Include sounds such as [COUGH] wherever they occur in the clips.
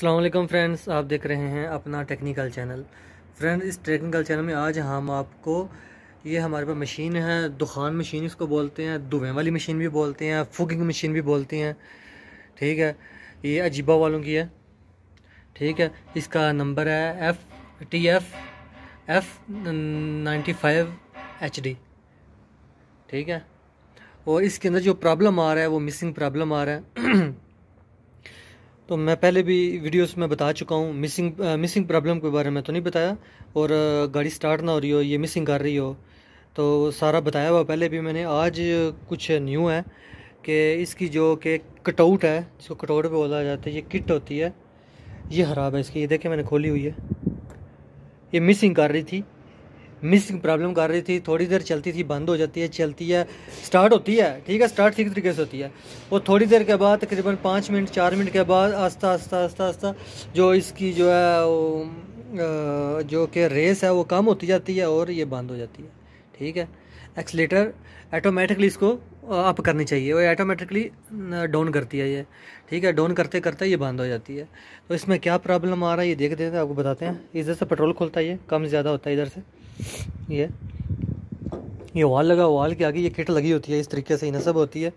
अल्लाम फ्रेंड्स आप देख रहे हैं अपना टेक्निकल चैनल फ्रेंड्स इस टेक्निकल चैनल में आज हम आपको ये हमारे पास मशीन है दुखान मशीन इसको बोलते हैं दुबे वाली मशीन भी बोलते हैं फुकिंग मशीन भी बोलते हैं ठीक है ये अजीबा वालों की है ठीक है इसका नंबर है F T F F ninety five H D ठीक है और इसके अंदर जो प्रॉब्लम आ रहा है वो मिसिंग प्रॉब्लम आ रहा है [CLEARS THROAT] तो मैं पहले भी वीडियोस में बता चुका हूँ मिसिंग आ, मिसिंग प्रॉब्लम के बारे में तो नहीं बताया और गाड़ी स्टार्ट ना हो रही हो ये मिसिंग कर रही हो तो सारा बताया हुआ पहले भी मैंने आज कुछ न्यू है कि इसकी जो कि कटआउट है जिसको कटआउट भी बोला जाता है ये किट होती है ये ख़राब है इसकी ये देखें मैंने खोली हुई है ये मिसिंग कर रही थी मिसिंग प्रॉब्लम कर रही थी थोड़ी देर चलती थी बंद हो जाती है चलती है स्टार्ट होती है ठीक है स्टार्ट ठीक तरीके से होती है और थोड़ी देर के बाद तकरीबन पाँच मिनट चार मिनट के बाद आस्ता आस्ता आस्ता आस्ता जो इसकी जो है वो, जो कि रेस है वो कम होती जाती है और ये बंद हो जाती है ठीक है एक्सलेटर ऐटोमेटिकली इसको अप करनी चाहिए वो ऐटोमेटिकली डाउन करती है ये ठीक है डाउन करते करते ये बंद हो जाती है तो इसमें क्या प्रॉब्लम आ रहा है ये देख देते हैं आपको बताते हैं इधर से पेट्रोल खुलता है ये कम ज़्यादा होता है इधर से ये ये वाल लगा वाल के आगे ये किट लगी होती है इस तरीके से नसब होती है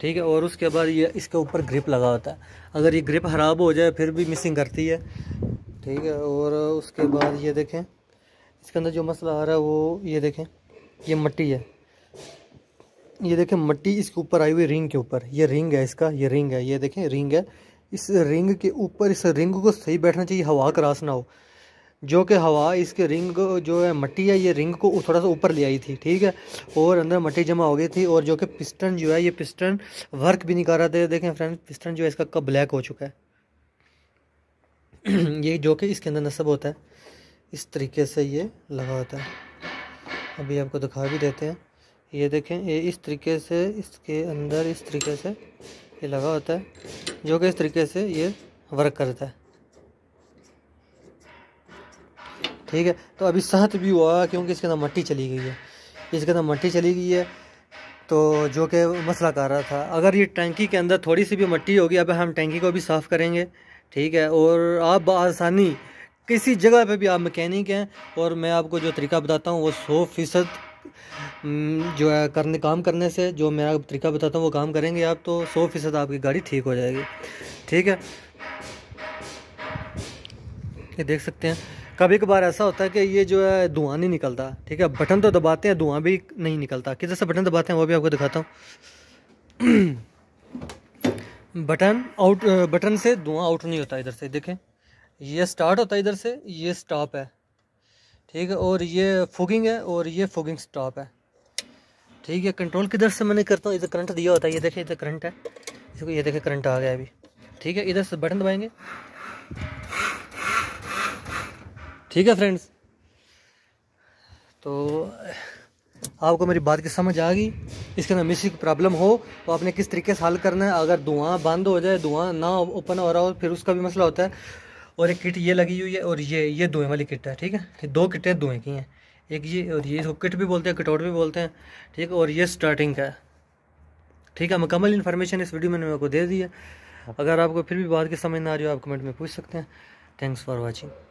ठीक है और उसके बाद ये इसके ऊपर ग्रिप लगा होता है अगर ये ग्रिप ख़राब हो जाए फिर भी मिसिंग करती है ठीक है और उसके बाद ये देखें इसके अंदर जो मसला आ रहा है वो ये देखें ये मट्टी है ये देखें मट्टी इसके ऊपर आई हुई रिंग के ऊपर ये रिंग है इसका ये रिंग है ये देखें रिंग है इस रिंग के ऊपर इस रिंग को सही बैठना चाहिए हवा क्रॉस ना हो जो कि हवा इसके रिंग जो है मट्टी है ये रिंग को थोड़ा सा ऊपर ले आई थी ठीक है और अंदर मट्टी जमा हो गई थी और जो कि पिस्टन जो है ये पिस्टन वर्क भी नहीं कर रहा था देखें फ्रेंड पिस्टन जो है इसका कब ब्लैक हो चुका है [CLEARS THROAT] ये जो कि इसके अंदर नस्ब होता है इस तरीके से ये लगा होता है अभी आपको दिखा भी देते हैं ये देखें ये इस तरीके से इसके अंदर इस तरीके से ये लगा होता है जो कि इस तरीके से ये वर्क करता है ठीक है तो अभी सहत भी हुआ क्योंकि इसके अंदर मट्टी चली गई है इसके अंदर मट्टी चली गई है तो जो कि मसला कर रहा था अगर ये टैंकी के अंदर थोड़ी सी भी मट्टी होगी अब हम टैंकी को भी साफ़ करेंगे ठीक है और आप आसानी किसी जगह पे भी आप मकैनिक हैं और मैं आपको जो तरीका बताता हूँ वो सौ फीसद जो है करने काम करने से जो मेरा तरीका बताता हूँ वो काम करेंगे आप तो सौ फीसद आपकी गाड़ी ठीक हो जाएगी ठीक है ये देख सकते हैं कभी कभार ऐसा होता है कि ये जो है धुआं नहीं निकलता ठीक है बटन तो दबाते हैं धुआं भी नहीं निकलता किधर से बटन दबाते हैं वो भी आपको दिखाता हूँ [CLEARS THROAT] बटन आउट बटन से धुआं आउट नहीं होता इधर से देखें ये स्टार्ट होता है इधर से ये स्टॉप है ठीक है और ये फुगिंग है और ये फुगिंग स्टॉप है ठीक है कंट्रोल किधर से मैंने करता हूँ इधर करंट दिया होता है ये देखें इधर करंट है इसको ये देखें करंट आ गया अभी ठीक है इधर से बटन दबाएंगे ठीक है फ्रेंड्स तो आपको मेरी बात की समझ आ गई इसके अंदर मिसिंग प्रॉब्लम हो तो आपने किस तरीके से हल करना है अगर धुआं बंद हो जाए धुआं ना ओपन हो रहा हो फिर उसका भी मसला होता है और एक किट ये लगी हुई है और ये ये धुएं वाली किट है ठीक है दो किटें धुएं की हैं एक ये और ये इसको किट भी बोलते हैं किटआउट भी बोलते हैं ठीक है और ये स्टार्टिंग का है ठीक है मुकम्मल इन्फॉर्मेशन इस वीडियो में मैंने आपको दे दी है हाँ। अगर आपको फिर भी बात की समझ ना आ रही हो आप कमेंट में पूछ सकते हैं थैंक्स फॉर वॉचिंग